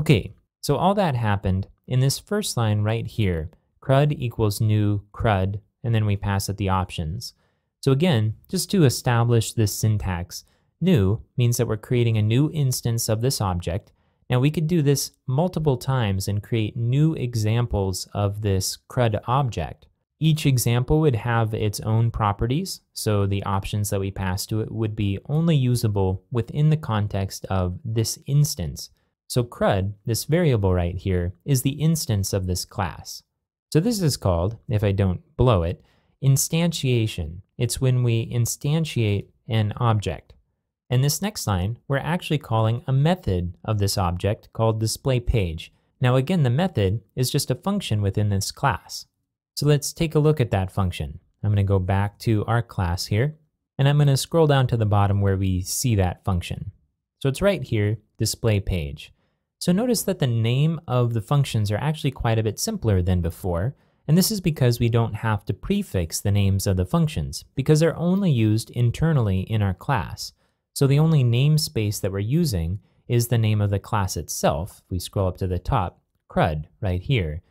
Okay, so all that happened. In this first line right here, crud equals new crud, and then we pass it the options. So again, just to establish this syntax, new means that we're creating a new instance of this object. Now we could do this multiple times and create new examples of this CRUD object. Each example would have its own properties, so the options that we pass to it would be only usable within the context of this instance. So crud, this variable right here, is the instance of this class. So this is called, if I don't blow it, instantiation. It's when we instantiate an object. And this next line, we're actually calling a method of this object called displayPage. Now again, the method is just a function within this class. So let's take a look at that function. I'm gonna go back to our class here, and I'm gonna scroll down to the bottom where we see that function. So it's right here, displayPage. So notice that the name of the functions are actually quite a bit simpler than before, and this is because we don't have to prefix the names of the functions, because they're only used internally in our class. So the only namespace that we're using is the name of the class itself. If we scroll up to the top, CRUD, right here.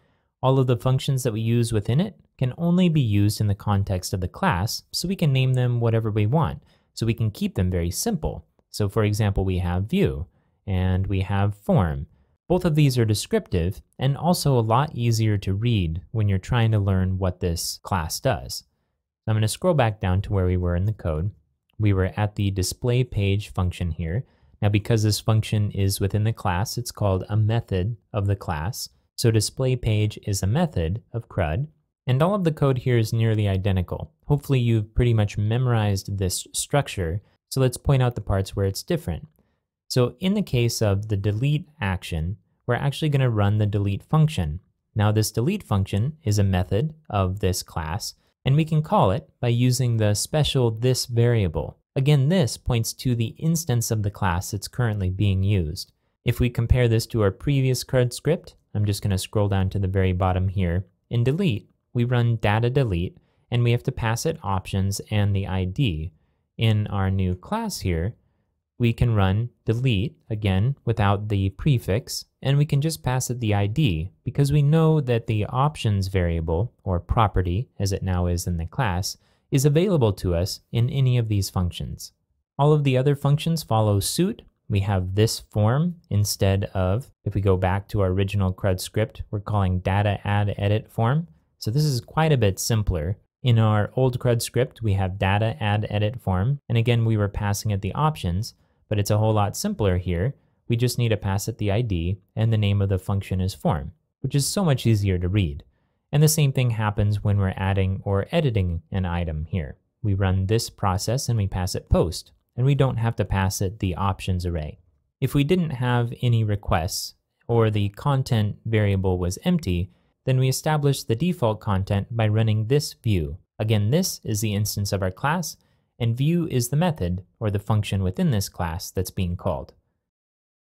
All of the functions that we use within it can only be used in the context of the class, so we can name them whatever we want, so we can keep them very simple. So for example, we have view and we have form. Both of these are descriptive and also a lot easier to read when you're trying to learn what this class does. I'm going to scroll back down to where we were in the code. We were at the display page function here. Now because this function is within the class, it's called a method of the class. So display page is a method of CRUD. And all of the code here is nearly identical. Hopefully you've pretty much memorized this structure. So let's point out the parts where it's different. So in the case of the delete action, we're actually going to run the delete function. Now this delete function is a method of this class, and we can call it by using the special this variable. Again, this points to the instance of the class that's currently being used. If we compare this to our previous CRUD script, I'm just going to scroll down to the very bottom here. In delete, we run data delete, and we have to pass it options and the ID. In our new class here, we can run delete again without the prefix, and we can just pass it the ID because we know that the options variable or property, as it now is in the class, is available to us in any of these functions. All of the other functions follow suit. We have this form instead of, if we go back to our original CRUD script, we're calling data add edit form. So this is quite a bit simpler. In our old CRUD script, we have data add edit form, and again, we were passing it the options, but it's a whole lot simpler here. We just need to pass it the ID and the name of the function is form, which is so much easier to read. And the same thing happens when we're adding or editing an item here. We run this process and we pass it post, and we don't have to pass it the options array. If we didn't have any requests or the content variable was empty, then we establish the default content by running this view. Again, this is the instance of our class, and view is the method or the function within this class that's being called.